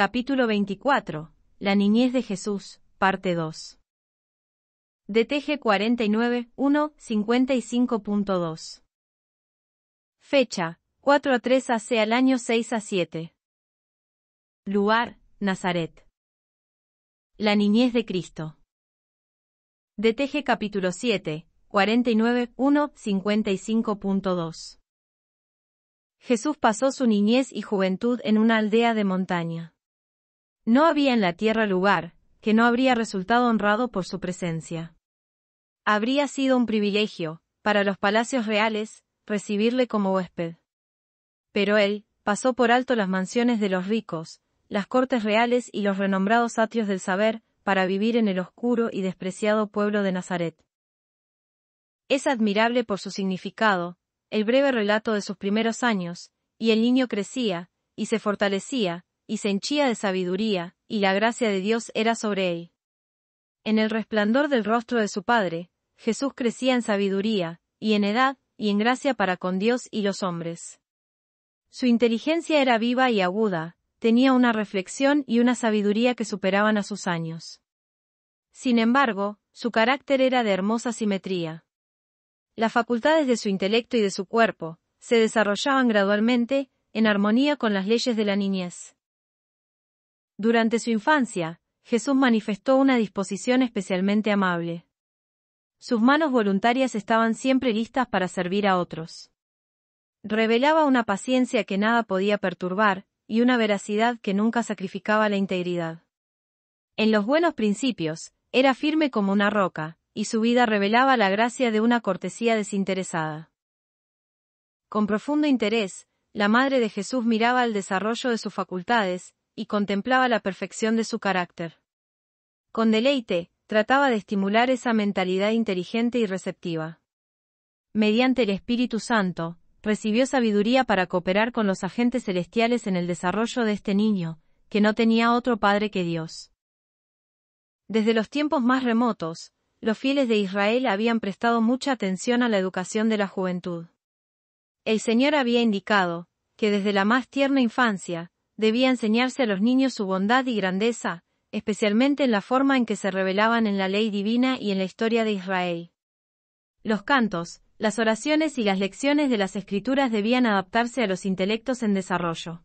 Capítulo 24. La niñez de Jesús, parte 2. DTG 49, 1, 55.2. Fecha, 4 a 3 AC al año 6 a 7. Lugar, Nazaret. La niñez de Cristo. DTG capítulo 7, 49, 1, 55.2. Jesús pasó su niñez y juventud en una aldea de montaña. No había en la tierra lugar, que no habría resultado honrado por su presencia. Habría sido un privilegio, para los palacios reales, recibirle como huésped. Pero él, pasó por alto las mansiones de los ricos, las cortes reales y los renombrados atrios del saber, para vivir en el oscuro y despreciado pueblo de Nazaret. Es admirable por su significado, el breve relato de sus primeros años, y el niño crecía, y se fortalecía, y se henchía de sabiduría, y la gracia de Dios era sobre él. En el resplandor del rostro de su Padre, Jesús crecía en sabiduría, y en edad, y en gracia para con Dios y los hombres. Su inteligencia era viva y aguda, tenía una reflexión y una sabiduría que superaban a sus años. Sin embargo, su carácter era de hermosa simetría. Las facultades de su intelecto y de su cuerpo, se desarrollaban gradualmente, en armonía con las leyes de la niñez. Durante su infancia, Jesús manifestó una disposición especialmente amable. Sus manos voluntarias estaban siempre listas para servir a otros. Revelaba una paciencia que nada podía perturbar, y una veracidad que nunca sacrificaba la integridad. En los buenos principios, era firme como una roca, y su vida revelaba la gracia de una cortesía desinteresada. Con profundo interés, la madre de Jesús miraba el desarrollo de sus facultades, y contemplaba la perfección de su carácter. Con deleite, trataba de estimular esa mentalidad inteligente y receptiva. Mediante el Espíritu Santo, recibió sabiduría para cooperar con los agentes celestiales en el desarrollo de este niño, que no tenía otro padre que Dios. Desde los tiempos más remotos, los fieles de Israel habían prestado mucha atención a la educación de la juventud. El Señor había indicado, que desde la más tierna infancia, debía enseñarse a los niños su bondad y grandeza, especialmente en la forma en que se revelaban en la ley divina y en la historia de Israel. Los cantos, las oraciones y las lecciones de las escrituras debían adaptarse a los intelectos en desarrollo.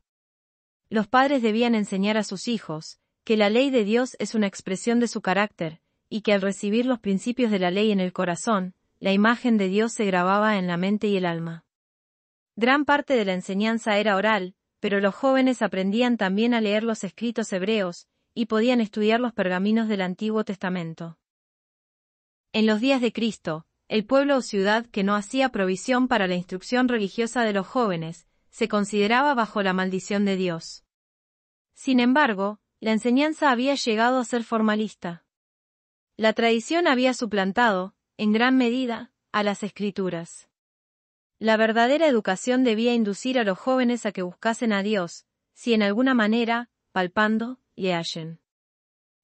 Los padres debían enseñar a sus hijos, que la ley de Dios es una expresión de su carácter, y que al recibir los principios de la ley en el corazón, la imagen de Dios se grababa en la mente y el alma. Gran parte de la enseñanza era oral, pero los jóvenes aprendían también a leer los escritos hebreos, y podían estudiar los pergaminos del Antiguo Testamento. En los días de Cristo, el pueblo o ciudad que no hacía provisión para la instrucción religiosa de los jóvenes, se consideraba bajo la maldición de Dios. Sin embargo, la enseñanza había llegado a ser formalista. La tradición había suplantado, en gran medida, a las escrituras. La verdadera educación debía inducir a los jóvenes a que buscasen a Dios, si en alguna manera, palpando, le hallen.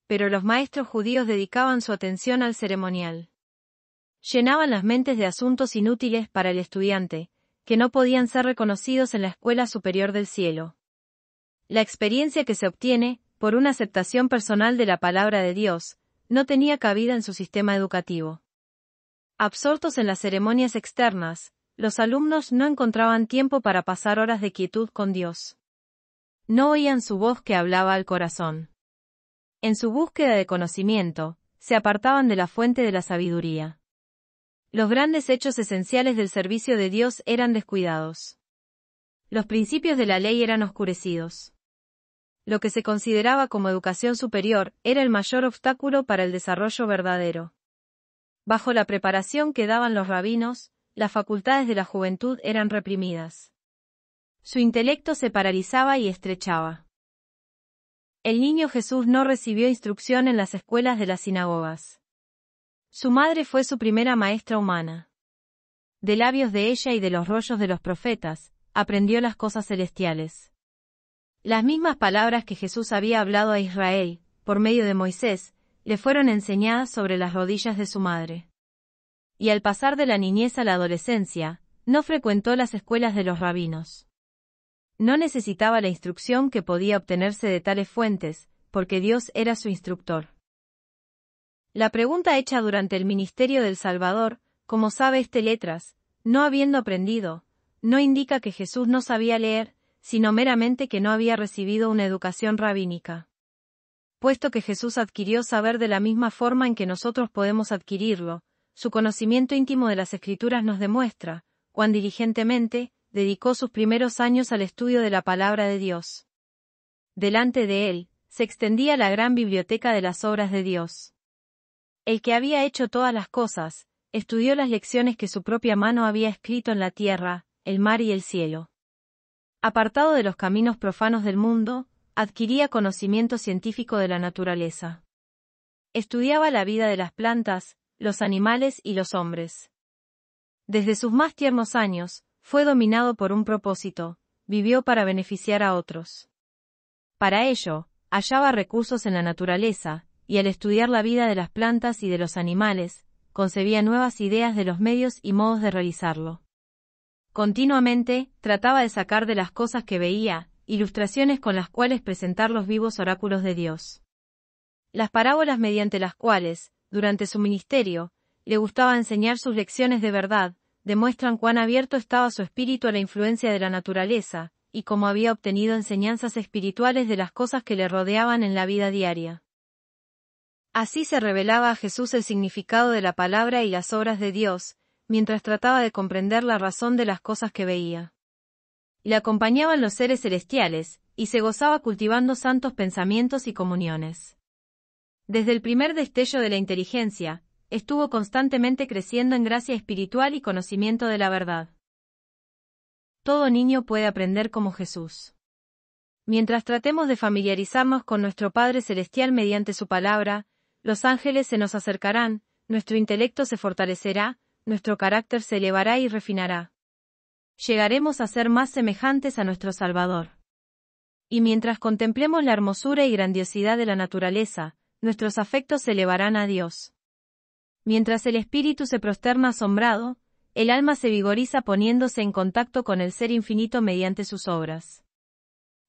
Pero los maestros judíos dedicaban su atención al ceremonial. Llenaban las mentes de asuntos inútiles para el estudiante, que no podían ser reconocidos en la escuela superior del cielo. La experiencia que se obtiene, por una aceptación personal de la palabra de Dios, no tenía cabida en su sistema educativo. Absortos en las ceremonias externas, los alumnos no encontraban tiempo para pasar horas de quietud con Dios. No oían su voz que hablaba al corazón. En su búsqueda de conocimiento, se apartaban de la fuente de la sabiduría. Los grandes hechos esenciales del servicio de Dios eran descuidados. Los principios de la ley eran oscurecidos. Lo que se consideraba como educación superior era el mayor obstáculo para el desarrollo verdadero. Bajo la preparación que daban los rabinos, las facultades de la juventud eran reprimidas. Su intelecto se paralizaba y estrechaba. El niño Jesús no recibió instrucción en las escuelas de las sinagogas. Su madre fue su primera maestra humana. De labios de ella y de los rollos de los profetas, aprendió las cosas celestiales. Las mismas palabras que Jesús había hablado a Israel, por medio de Moisés, le fueron enseñadas sobre las rodillas de su madre y al pasar de la niñez a la adolescencia, no frecuentó las escuelas de los rabinos. No necesitaba la instrucción que podía obtenerse de tales fuentes, porque Dios era su instructor. La pregunta hecha durante el ministerio del Salvador, como sabe este letras, no habiendo aprendido, no indica que Jesús no sabía leer, sino meramente que no había recibido una educación rabínica. Puesto que Jesús adquirió saber de la misma forma en que nosotros podemos adquirirlo, su conocimiento íntimo de las escrituras nos demuestra cuán diligentemente dedicó sus primeros años al estudio de la palabra de Dios. Delante de él, se extendía la gran biblioteca de las obras de Dios. El que había hecho todas las cosas, estudió las lecciones que su propia mano había escrito en la tierra, el mar y el cielo. Apartado de los caminos profanos del mundo, adquiría conocimiento científico de la naturaleza. Estudiaba la vida de las plantas, los animales y los hombres. Desde sus más tiernos años, fue dominado por un propósito, vivió para beneficiar a otros. Para ello, hallaba recursos en la naturaleza, y al estudiar la vida de las plantas y de los animales, concebía nuevas ideas de los medios y modos de realizarlo. Continuamente, trataba de sacar de las cosas que veía, ilustraciones con las cuales presentar los vivos oráculos de Dios. Las parábolas mediante las cuales, durante su ministerio, le gustaba enseñar sus lecciones de verdad, demuestran cuán abierto estaba su espíritu a la influencia de la naturaleza, y cómo había obtenido enseñanzas espirituales de las cosas que le rodeaban en la vida diaria. Así se revelaba a Jesús el significado de la palabra y las obras de Dios, mientras trataba de comprender la razón de las cosas que veía. Le acompañaban los seres celestiales, y se gozaba cultivando santos pensamientos y comuniones. Desde el primer destello de la inteligencia, estuvo constantemente creciendo en gracia espiritual y conocimiento de la verdad. Todo niño puede aprender como Jesús. Mientras tratemos de familiarizarnos con nuestro Padre Celestial mediante su palabra, los ángeles se nos acercarán, nuestro intelecto se fortalecerá, nuestro carácter se elevará y refinará. Llegaremos a ser más semejantes a nuestro Salvador. Y mientras contemplemos la hermosura y grandiosidad de la naturaleza, nuestros afectos se elevarán a Dios. Mientras el espíritu se prosterna asombrado, el alma se vigoriza poniéndose en contacto con el ser infinito mediante sus obras.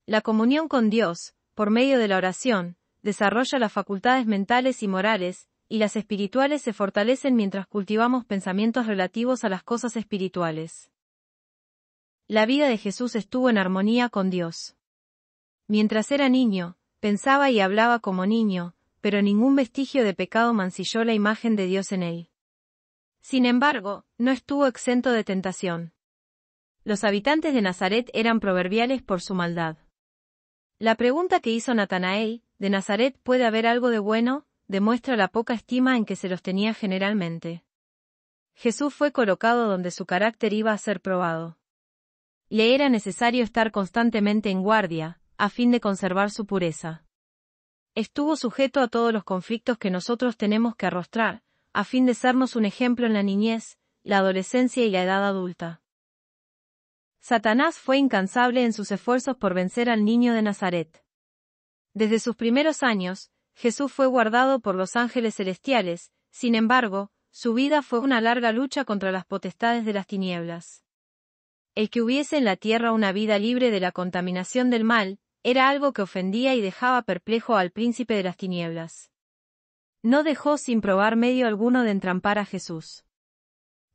La comunión con Dios, por medio de la oración, desarrolla las facultades mentales y morales, y las espirituales se fortalecen mientras cultivamos pensamientos relativos a las cosas espirituales. La vida de Jesús estuvo en armonía con Dios. Mientras era niño, pensaba y hablaba como niño, pero ningún vestigio de pecado mancilló la imagen de Dios en él. Sin embargo, no estuvo exento de tentación. Los habitantes de Nazaret eran proverbiales por su maldad. La pregunta que hizo Natanael, ¿de Nazaret puede haber algo de bueno?, demuestra la poca estima en que se los tenía generalmente. Jesús fue colocado donde su carácter iba a ser probado. Le era necesario estar constantemente en guardia, a fin de conservar su pureza estuvo sujeto a todos los conflictos que nosotros tenemos que arrostrar, a fin de sernos un ejemplo en la niñez, la adolescencia y la edad adulta. Satanás fue incansable en sus esfuerzos por vencer al niño de Nazaret. Desde sus primeros años, Jesús fue guardado por los ángeles celestiales, sin embargo, su vida fue una larga lucha contra las potestades de las tinieblas. El que hubiese en la tierra una vida libre de la contaminación del mal, era algo que ofendía y dejaba perplejo al príncipe de las tinieblas. No dejó sin probar medio alguno de entrampar a Jesús.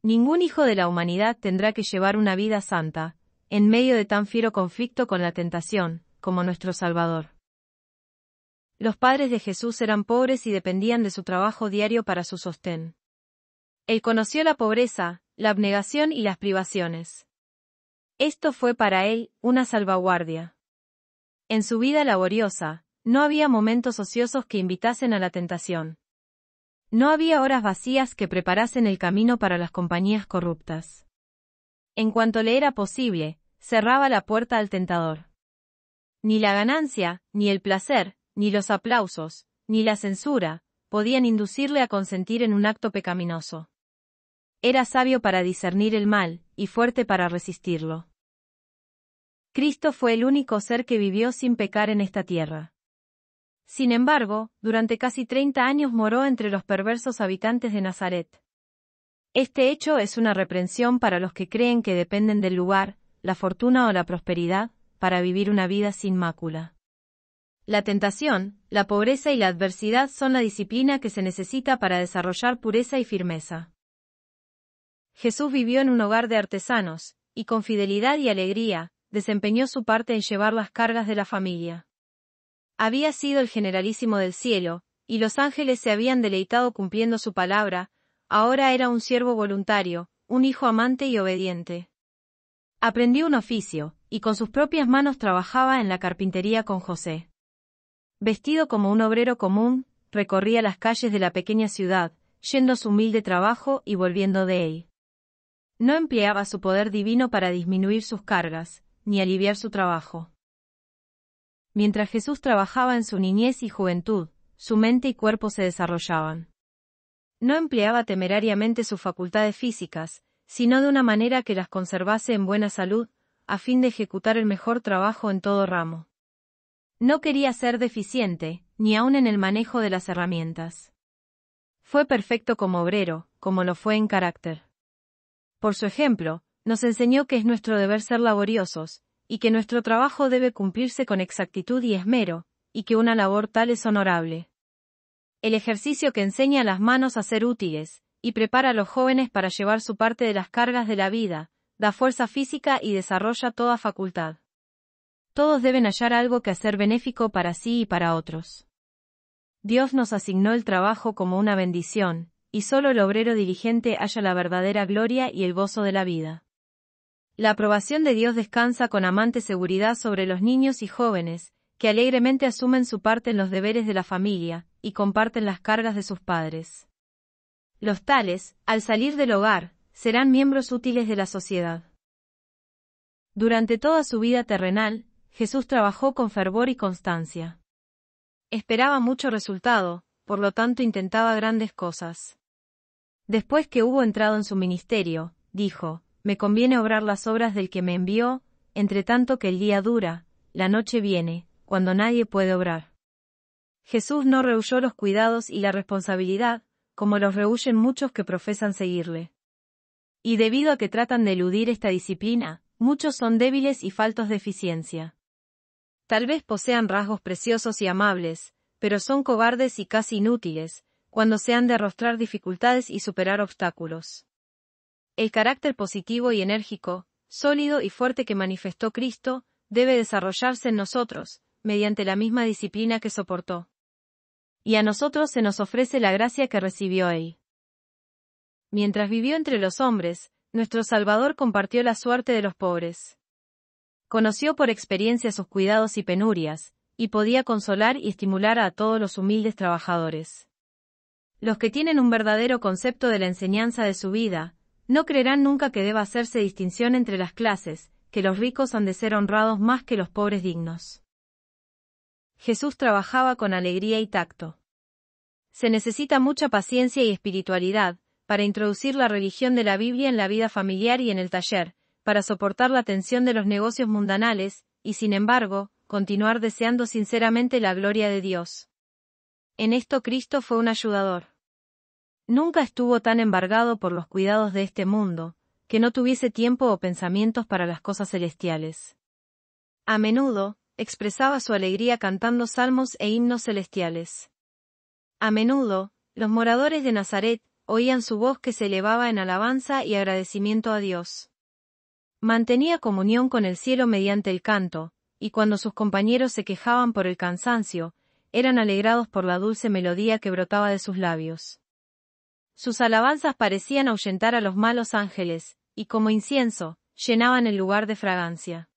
Ningún hijo de la humanidad tendrá que llevar una vida santa, en medio de tan fiero conflicto con la tentación, como nuestro Salvador. Los padres de Jesús eran pobres y dependían de su trabajo diario para su sostén. Él conoció la pobreza, la abnegación y las privaciones. Esto fue para él una salvaguardia. En su vida laboriosa, no había momentos ociosos que invitasen a la tentación. No había horas vacías que preparasen el camino para las compañías corruptas. En cuanto le era posible, cerraba la puerta al tentador. Ni la ganancia, ni el placer, ni los aplausos, ni la censura, podían inducirle a consentir en un acto pecaminoso. Era sabio para discernir el mal, y fuerte para resistirlo. Cristo fue el único ser que vivió sin pecar en esta tierra. Sin embargo, durante casi 30 años moró entre los perversos habitantes de Nazaret. Este hecho es una reprensión para los que creen que dependen del lugar, la fortuna o la prosperidad, para vivir una vida sin mácula. La tentación, la pobreza y la adversidad son la disciplina que se necesita para desarrollar pureza y firmeza. Jesús vivió en un hogar de artesanos, y con fidelidad y alegría, desempeñó su parte en llevar las cargas de la familia. Había sido el generalísimo del cielo, y los ángeles se habían deleitado cumpliendo su palabra, ahora era un siervo voluntario, un hijo amante y obediente. Aprendió un oficio, y con sus propias manos trabajaba en la carpintería con José. Vestido como un obrero común, recorría las calles de la pequeña ciudad, yendo su humilde trabajo y volviendo de él. No empleaba su poder divino para disminuir sus cargas, ni aliviar su trabajo. Mientras Jesús trabajaba en su niñez y juventud, su mente y cuerpo se desarrollaban. No empleaba temerariamente sus facultades físicas, sino de una manera que las conservase en buena salud, a fin de ejecutar el mejor trabajo en todo ramo. No quería ser deficiente, ni aun en el manejo de las herramientas. Fue perfecto como obrero, como lo fue en carácter. Por su ejemplo, nos enseñó que es nuestro deber ser laboriosos, y que nuestro trabajo debe cumplirse con exactitud y esmero, y que una labor tal es honorable. El ejercicio que enseña a las manos a ser útiles, y prepara a los jóvenes para llevar su parte de las cargas de la vida, da fuerza física y desarrolla toda facultad. Todos deben hallar algo que hacer benéfico para sí y para otros. Dios nos asignó el trabajo como una bendición, y solo el obrero diligente halla la verdadera gloria y el gozo de la vida. La aprobación de Dios descansa con amante seguridad sobre los niños y jóvenes, que alegremente asumen su parte en los deberes de la familia, y comparten las cargas de sus padres. Los tales, al salir del hogar, serán miembros útiles de la sociedad. Durante toda su vida terrenal, Jesús trabajó con fervor y constancia. Esperaba mucho resultado, por lo tanto intentaba grandes cosas. Después que hubo entrado en su ministerio, dijo, me conviene obrar las obras del que me envió, entre tanto que el día dura, la noche viene, cuando nadie puede obrar. Jesús no rehuyó los cuidados y la responsabilidad, como los rehuyen muchos que profesan seguirle. Y debido a que tratan de eludir esta disciplina, muchos son débiles y faltos de eficiencia. Tal vez posean rasgos preciosos y amables, pero son cobardes y casi inútiles, cuando se han de arrostrar dificultades y superar obstáculos. El carácter positivo y enérgico, sólido y fuerte que manifestó Cristo, debe desarrollarse en nosotros, mediante la misma disciplina que soportó. Y a nosotros se nos ofrece la gracia que recibió Él. Mientras vivió entre los hombres, nuestro Salvador compartió la suerte de los pobres. Conoció por experiencia sus cuidados y penurias, y podía consolar y estimular a todos los humildes trabajadores. Los que tienen un verdadero concepto de la enseñanza de su vida, no creerán nunca que deba hacerse distinción entre las clases, que los ricos han de ser honrados más que los pobres dignos. Jesús trabajaba con alegría y tacto. Se necesita mucha paciencia y espiritualidad para introducir la religión de la Biblia en la vida familiar y en el taller, para soportar la tensión de los negocios mundanales, y sin embargo, continuar deseando sinceramente la gloria de Dios. En esto Cristo fue un ayudador. Nunca estuvo tan embargado por los cuidados de este mundo, que no tuviese tiempo o pensamientos para las cosas celestiales. A menudo, expresaba su alegría cantando salmos e himnos celestiales. A menudo, los moradores de Nazaret oían su voz que se elevaba en alabanza y agradecimiento a Dios. Mantenía comunión con el cielo mediante el canto, y cuando sus compañeros se quejaban por el cansancio, eran alegrados por la dulce melodía que brotaba de sus labios. Sus alabanzas parecían ahuyentar a los malos ángeles, y como incienso, llenaban el lugar de fragancia.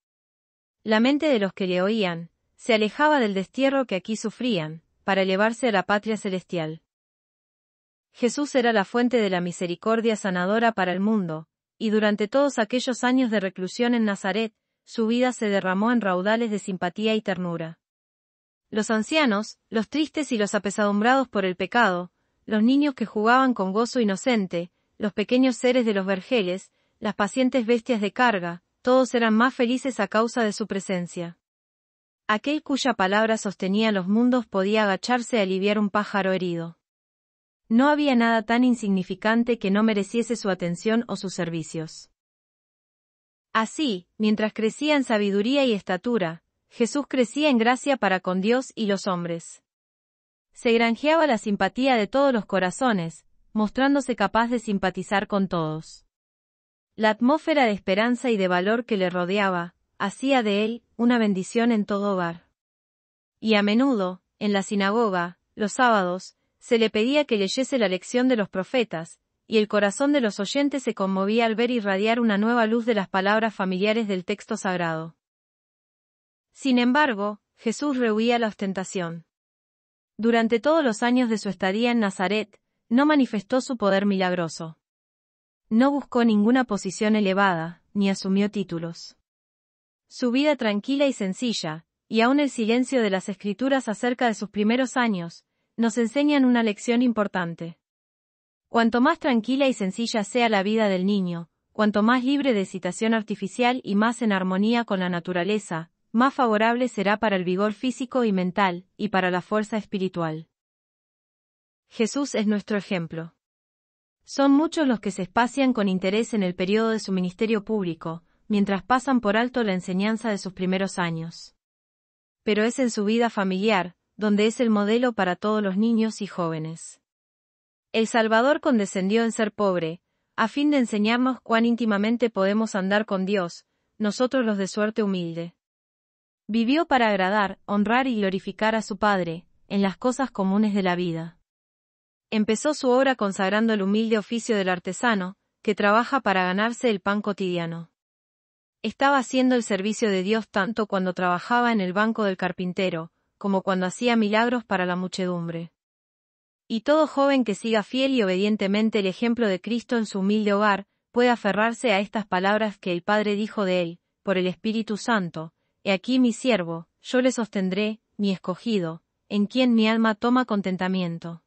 La mente de los que le oían, se alejaba del destierro que aquí sufrían, para elevarse a la patria celestial. Jesús era la fuente de la misericordia sanadora para el mundo, y durante todos aquellos años de reclusión en Nazaret, su vida se derramó en raudales de simpatía y ternura. Los ancianos, los tristes y los apesadumbrados por el pecado, los niños que jugaban con gozo inocente, los pequeños seres de los vergeles, las pacientes bestias de carga, todos eran más felices a causa de su presencia. Aquel cuya palabra sostenía los mundos podía agacharse a aliviar un pájaro herido. No había nada tan insignificante que no mereciese su atención o sus servicios. Así, mientras crecía en sabiduría y estatura, Jesús crecía en gracia para con Dios y los hombres se granjeaba la simpatía de todos los corazones, mostrándose capaz de simpatizar con todos. La atmósfera de esperanza y de valor que le rodeaba, hacía de él una bendición en todo hogar. Y a menudo, en la sinagoga, los sábados, se le pedía que leyese la lección de los profetas, y el corazón de los oyentes se conmovía al ver irradiar una nueva luz de las palabras familiares del texto sagrado. Sin embargo, Jesús rehuía la ostentación. Durante todos los años de su estadía en Nazaret, no manifestó su poder milagroso. No buscó ninguna posición elevada, ni asumió títulos. Su vida tranquila y sencilla, y aún el silencio de las escrituras acerca de sus primeros años, nos enseñan una lección importante. Cuanto más tranquila y sencilla sea la vida del niño, cuanto más libre de excitación artificial y más en armonía con la naturaleza, más favorable será para el vigor físico y mental, y para la fuerza espiritual. Jesús es nuestro ejemplo. Son muchos los que se espacian con interés en el periodo de su ministerio público, mientras pasan por alto la enseñanza de sus primeros años. Pero es en su vida familiar, donde es el modelo para todos los niños y jóvenes. El Salvador condescendió en ser pobre, a fin de enseñarnos cuán íntimamente podemos andar con Dios, nosotros los de suerte humilde. Vivió para agradar, honrar y glorificar a su Padre, en las cosas comunes de la vida. Empezó su obra consagrando el humilde oficio del artesano, que trabaja para ganarse el pan cotidiano. Estaba haciendo el servicio de Dios tanto cuando trabajaba en el banco del carpintero, como cuando hacía milagros para la muchedumbre. Y todo joven que siga fiel y obedientemente el ejemplo de Cristo en su humilde hogar, puede aferrarse a estas palabras que el Padre dijo de él, por el Espíritu Santo, He aquí mi siervo, yo le sostendré, mi escogido, en quien mi alma toma contentamiento.